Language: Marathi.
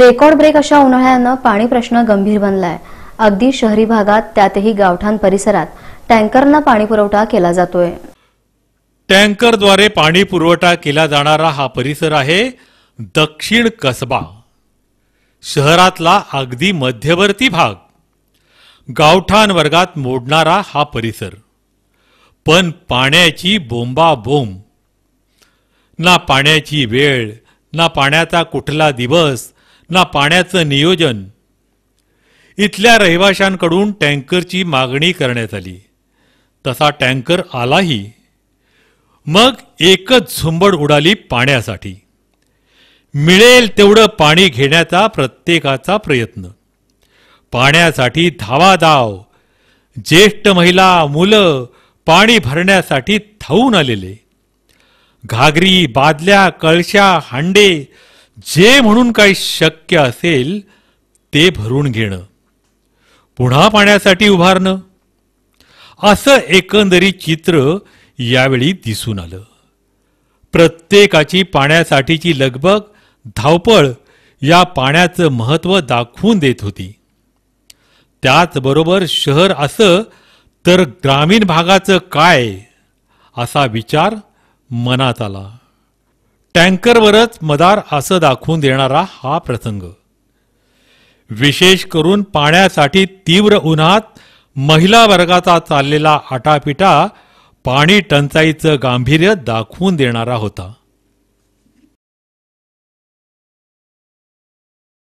रेकॉर्ड ब्रेक अशा उन्हाळ्यानं पाणी प्रश्न गंभीर बनलाय अगदी शहरी भागात त्यातही गावठाण परिसरात टँकरना पाणी पुरवठा केला जातोय टँकरद्वारे पाणी पुरवठा केला जाणारा हा परिसर आहे दक्षिण कसबा शहरातला अगदी मध्यवर्ती भाग गावठाण वर्गात मोडणारा हा परिसर पण पाण्याची बोंबा बोंब ना पाण्याची वेळ ना पाण्याचा कुठला दिवस ना पाण्याचं नियोजन इथल्या रहिवाशांकडून टँकरची मागणी करण्यात आली तसा टँकर आलाही मग एकच झुंबड उडाली पाण्यासाठी मिळेल तेवढं पाणी घेण्याचा प्रत्येकाचा प्रयत्न पाण्यासाठी धावाधाव ज्येष्ठ महिला मुलं पाणी भरण्यासाठी धावून आलेले घागरी बादल्या कळशा हांडे जे म्हणून काही शक्य असेल ते भरून घेणं पुन्हा पाण्यासाठी उभारणं असं एकंदरीत चित्र यावेळी दिसून आलं प्रत्येकाची पाण्यासाठीची लगबग धावपळ या पाण्याचं महत्व दाखवून देत होती त्याचबरोबर शहर असं तर ग्रामीण भागाचं काय असा विचार मनात आला टँकरवरच मदार असं दाखवून देणारा हा प्रसंग विशेष करून पाण्यासाठी तीव्र उन्हात महिला वर्गाचा चाललेला आटापिटा पाणी टंचाईचं गांभीर्य दाखवून देणारा होता